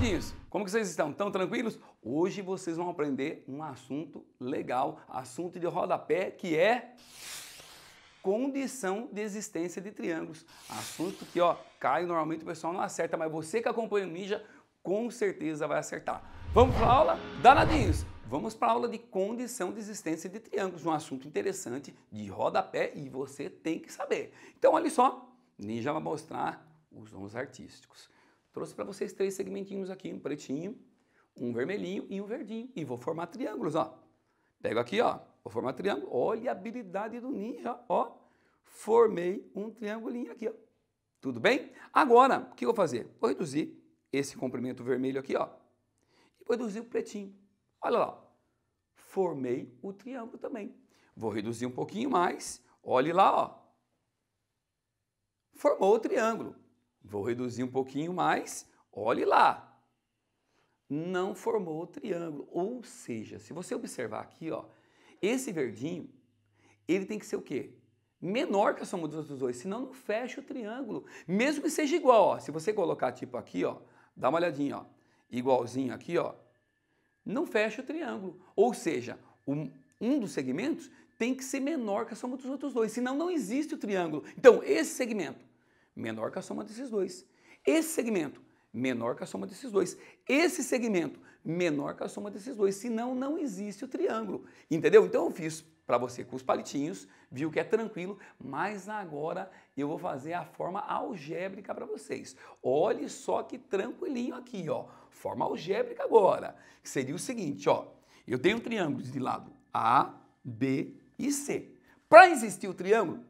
É como que vocês estão? Tão tranquilos? Hoje vocês vão aprender um assunto legal, assunto de rodapé, que é condição de existência de triângulos. Assunto que, ó, cai normalmente o pessoal não acerta, mas você que acompanha o Ninja com certeza vai acertar. Vamos para a aula? Danadinhos! Vamos para a aula de condição de existência de triângulos, um assunto interessante de rodapé e você tem que saber. Então, olha só, Ninja vai mostrar os dons artísticos. Trouxe para vocês três segmentinhos aqui, um pretinho, um vermelhinho e um verdinho. E vou formar triângulos, ó. Pego aqui, ó, vou formar triângulo. Olha a habilidade do ninja, ó. Formei um triangulinho aqui, ó. Tudo bem? Agora, o que eu vou fazer? Vou reduzir esse comprimento vermelho aqui, ó. E vou reduzir o pretinho. Olha lá, formei o triângulo também. Vou reduzir um pouquinho mais. Olhe lá, ó. Formou o triângulo. Vou reduzir um pouquinho mais, olhe lá. Não formou o triângulo. Ou seja, se você observar aqui, ó, esse verdinho, ele tem que ser o quê? Menor que a soma dos outros dois, senão não fecha o triângulo. Mesmo que seja igual, ó, se você colocar tipo aqui, ó, dá uma olhadinha, ó, igualzinho aqui, ó, não fecha o triângulo. Ou seja, um, um dos segmentos tem que ser menor que a soma dos outros dois, senão não existe o triângulo. Então, esse segmento menor que a soma desses dois. Esse segmento, menor que a soma desses dois. Esse segmento, menor que a soma desses dois. Senão, não existe o triângulo. Entendeu? Então, eu fiz para você com os palitinhos, viu que é tranquilo, mas agora eu vou fazer a forma algébrica para vocês. Olhe só que tranquilinho aqui, ó. Forma algébrica agora, que seria o seguinte, ó. Eu tenho um triângulo de lado A, B e C. Para existir o triângulo,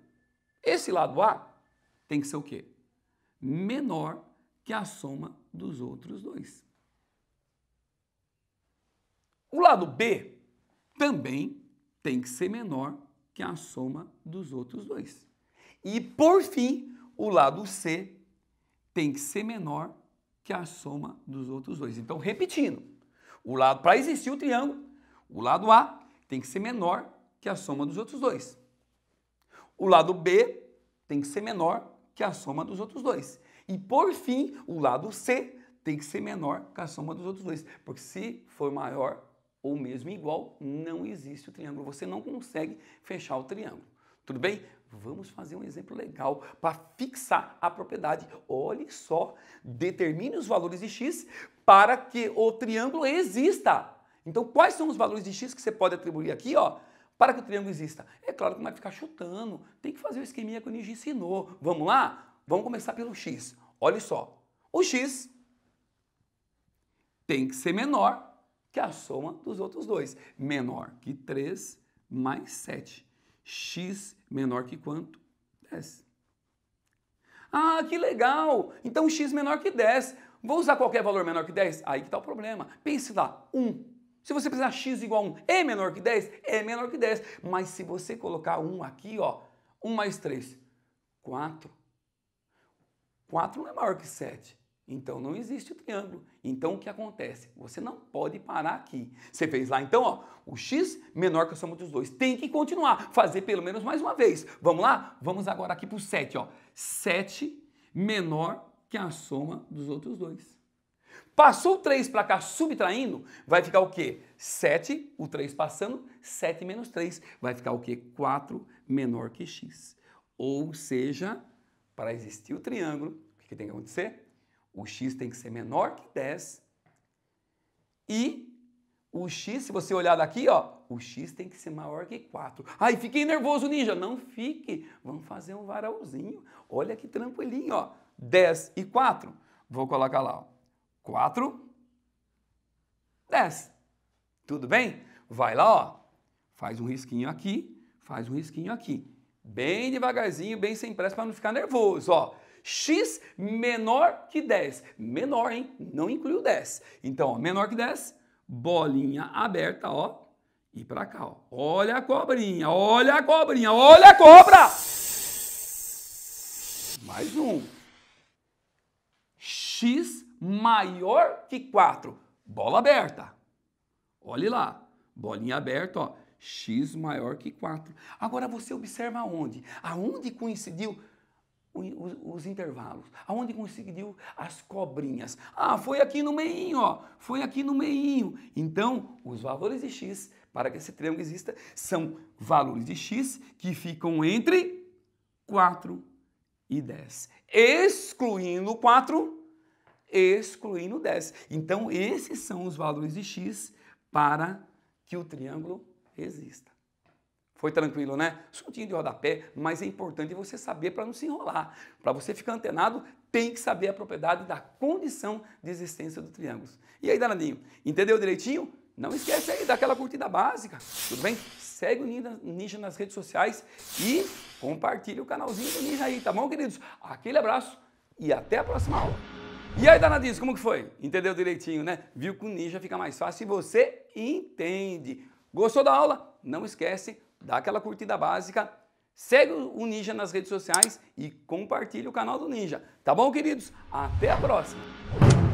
esse lado A tem que ser o quê? Menor que a soma dos outros dois. O lado B também tem que ser menor que a soma dos outros dois. E por fim, o lado C tem que ser menor que a soma dos outros dois. Então, repetindo, o lado para existir o triângulo, o lado A tem que ser menor que a soma dos outros dois. O lado B tem que ser menor que a soma dos outros dois. E por fim, o lado C tem que ser menor que a soma dos outros dois, porque se for maior ou mesmo igual, não existe o triângulo. Você não consegue fechar o triângulo. Tudo bem? Vamos fazer um exemplo legal para fixar a propriedade. Olhe só, determine os valores de x para que o triângulo exista. Então, quais são os valores de x que você pode atribuir aqui? Ó? para que o triângulo exista? É claro que não vai ficar chutando, tem que fazer o esqueminha que o Ninja ensinou. Vamos lá? Vamos começar pelo x. Olha só, o x tem que ser menor que a soma dos outros dois. Menor que 3 mais 7. x menor que quanto? 10. Ah, que legal! Então x menor que 10. Vou usar qualquer valor menor que 10? Aí que está o problema. Pense lá, 1. Se você precisar x igual a 1 é menor que 10, é menor que 10. Mas se você colocar 1 aqui, ó, 1 mais 3, 4. 4 não é maior que 7. Então não existe o triângulo. Então o que acontece? Você não pode parar aqui. Você fez lá então, ó, o x menor que a soma dos dois. Tem que continuar, fazer pelo menos mais uma vez. Vamos lá? Vamos agora aqui para o 7, ó. 7 menor que a soma dos outros dois. Passou o 3 para cá subtraindo, vai ficar o quê? 7, o 3 passando, 7 menos 3. Vai ficar o quê? 4 menor que x. Ou seja, para existir o triângulo, o que tem que acontecer? O x tem que ser menor que 10 e o x, se você olhar daqui, ó, o x tem que ser maior que 4. Ai, fiquei nervoso, ninja. Não fique. Vamos fazer um varalzinho. Olha que tranquilinho, ó. 10 e 4. Vou colocar lá, ó. 4, 10. Tudo bem? Vai lá, ó. Faz um risquinho aqui, faz um risquinho aqui. Bem devagarzinho, bem sem pressa para não ficar nervoso, ó. X menor que 10. Menor, hein? Não inclui o 10. Então, ó, menor que 10, bolinha aberta, ó. E para cá, ó. Olha a cobrinha, olha a cobrinha, olha a cobra! Mais um. X maior que 4. Bola aberta. Olhe lá, bolinha aberta, ó, x maior que 4. Agora você observa onde? Aonde coincidiu os, os, intervalos, aonde coincidiu as cobrinhas. Ah, foi aqui no meinho, ó, foi aqui no meinho. Então, os valores de x, para que esse triângulo exista, são valores de x que ficam entre 4 e 10, excluindo 4 excluindo 10. Então, esses são os valores de x para que o triângulo exista. Foi tranquilo, né? Soltinho de rodapé, mas é importante você saber para não se enrolar. Para você ficar antenado, tem que saber a propriedade da condição de existência do triângulo. E aí, danadinho, entendeu direitinho? Não esquece aí daquela curtida básica, tudo bem? Segue o Ninja nas redes sociais e compartilha o canalzinho do Ninja aí, tá bom, queridos? Aquele abraço e até a próxima aula. E aí, danadinho, como que foi? Entendeu direitinho, né? Viu que o ninja fica mais fácil e você entende. Gostou da aula? Não esquece, dá aquela curtida básica, segue o Ninja nas redes sociais e compartilha o canal do Ninja. Tá bom, queridos? Até a próxima!